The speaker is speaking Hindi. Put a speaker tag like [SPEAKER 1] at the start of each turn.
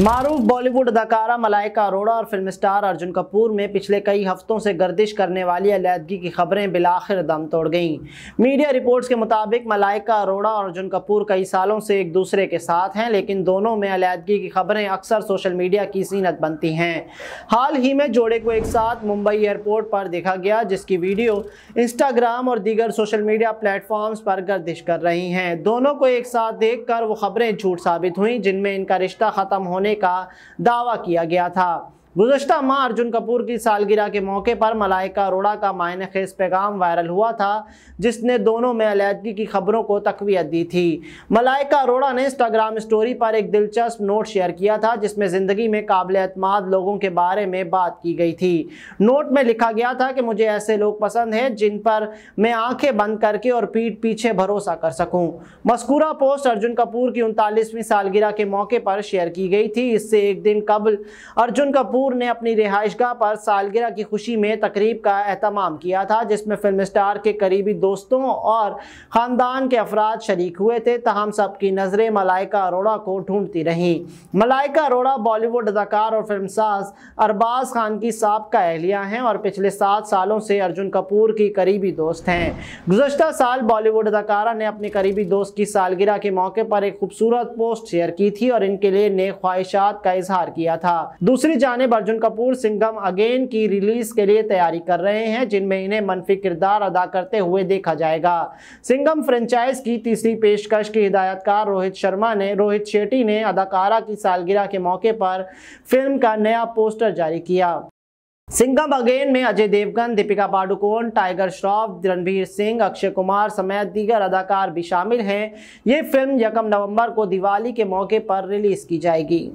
[SPEAKER 1] मारूफ बॉलीवुड अदाकारा मलाइका अरोड़ा और फिल्म स्टार अर्जुन कपूर में पिछले कई हफ्तों से गर्दिश करने वाली अलीहदगी की खबरें बिलाखिर दम तोड़ गईं मीडिया रिपोर्ट्स के मुताबिक मलाइका अरोड़ा और अर्जुन कपूर कई सालों से एक दूसरे के साथ हैं लेकिन दोनों में अलीहदगी की खबरें अक्सर सोशल मीडिया की सीनत बनती हैं हाल ही में जोड़े को एक साथ मुंबई एयरपोर्ट पर देखा गया जिसकी वीडियो इंस्टाग्राम और दीगर सोशल मीडिया प्लेटफॉर्म्स पर गर्दिश कर रही हैं दोनों को एक साथ देख वो खबरें झूठ साबित हुई जिनमें इनका रिश्ता ख़त्म होने होने का दावा किया गया था गुजशत माह अर्जुन कपूर की सालगिरह के मौके पर मलाइका अरोड़ा का मायने खेज पैगाम वायरल हुआ था जिसने दोनों में अलीहदगी की खबरों को तकवीत दी थी मलाइका अरोड़ा ने इंस्टाग्राम स्टोरी पर एक दिलचस्प नोट शेयर किया था जिसमें ज़िंदगी में काबिल अतमाद लोगों के बारे में बात की गई थी नोट में लिखा गया था कि मुझे ऐसे लोग पसंद हैं जिन पर मैं आंखें बंद करके और पीठ पीछे भरोसा कर सकूँ मस्कूरा पोस्ट अर्जुन कपूर की उनतालीसवीं सालगिरह के मौके पर शेयर की गई थी इससे एक दिन कबल अर्जुन कपूर कपूर ने अपनी रिहाइश पर सालगिरह की खुशी में तकरीब का अहतमाम किया था जिसमें फिल्म स्टार के करीबी दोस्तों और ख़ानदान के अफराद शरीक हुए थे तहम सब की नज़रें मलाइका अरोड़ा को ढूंढती रहीं मलाइका अरोड़ा बॉलीवुड अदाकार और साज अरबाज खान की सबका अहलिया हैं और पिछले सात सालों से अर्जुन कपूर की करीबी दोस्त हैं गुजशत साल बॉलीवुड अदाकारा ने अपने करीबी दोस्त की सालगिरह के मौके पर एक खूबसूरत पोस्ट शेयर की थी और इनके लिए नए ख्वाहिशात का इजहार किया था दूसरी जानब अर्जुन कपूर सिंघम अगेन की रिलीज के लिए तैयारी कर रहे हैं जिनमें इन्हें मनफी किरदार अदा करते हुए देखा जाएगा सिंघम फ्रेंचाइज की तीसरी पेशकश की हिदायतकार रोहित शर्मा ने रोहित शेट्टी ने अदाकारा की सालगिरह के मौके पर फिल्म का नया पोस्टर जारी किया सिंघम अगेन में अजय देवगन दीपिका पाडुकोण टाइगर श्रॉफ रणवीर सिंह अक्षय कुमार समेत दीगर अदाकार भी शामिल हैं ये फिल्म यकम नवंबर को दिवाली के मौके पर रिलीज की जाएगी